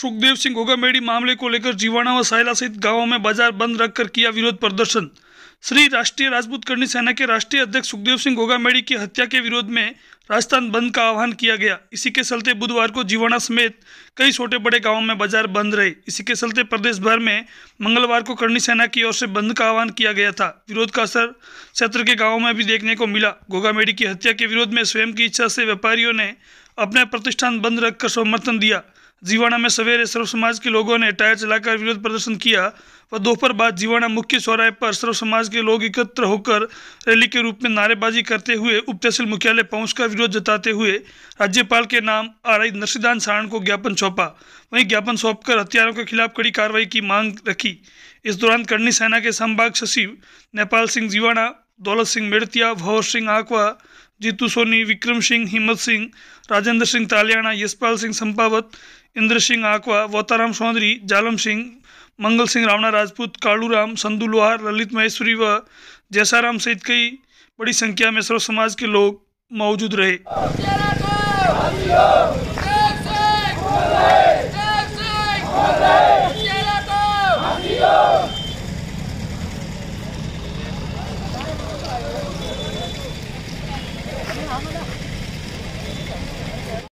सुखदेव सिंह घोगामेड़ी मामले को लेकर जीवाणा व सायला सहित गांवों में बाजार बंद रखकर किया विरोध प्रदर्शन श्री राष्ट्रीय राजपूत कर्णी सेना के राष्ट्रीय अध्यक्ष सुखदेव सिंह घोगामेड़ी की हत्या के विरोध में राजस्थान बंद का आह्वान किया गया इसी के चलते बुधवार को जीवाणा समेत कई छोटे बड़े गांवों में बाजार बंद रहे इसी के चलते प्रदेश भर में मंगलवार को करणी सेना की ओर से बंद का आह्वान किया गया था विरोध का असर क्षेत्र के गाँवों में भी देखने को मिला घोगामेड़ी की हत्या के विरोध में स्वयं की इच्छा से व्यापारियों ने अपने प्रतिष्ठान बंद रखकर समर्थन दिया जीवाणा में सवेरे सर्व समाज के लोगों ने टायर चलाकर विरोध प्रदर्शन किया व दोपहर बाद जीवाणा मुख्य चौराहे पर सर्व समाज के लोग एकत्र होकर रैली के रूप में नारेबाजी करते हुए उप तहसील मुख्यालय पहुंचकर विरोध जताते हुए राज्यपाल के नाम आर आई नरसिदान सारण को ज्ञापन सौंपा वहीं ज्ञापन सौंपकर हथियारों के खिलाफ कड़ी कार्रवाई की मांग रखी इस दौरान करणी सेना के संभाग सचिव नेपाल सिंह जीवाणा दौलत सिंह मेड़तिया भवर सिंह आकवा जीतू सोनी विक्रम सिंह हिम्मत सिंह राजेंद्र सिंह तालियाणा यशपाल सिंह संपावत इंद्र सिंह आकवा वोताराम सौंदरी जालम सिंह मंगल सिंह रावणा राजपूत कालूराम संधु लोहार ललित महेश्वरी व जैसाराम सहित कई बड़ी संख्या में सर्व समाज के लोग मौजूद रहे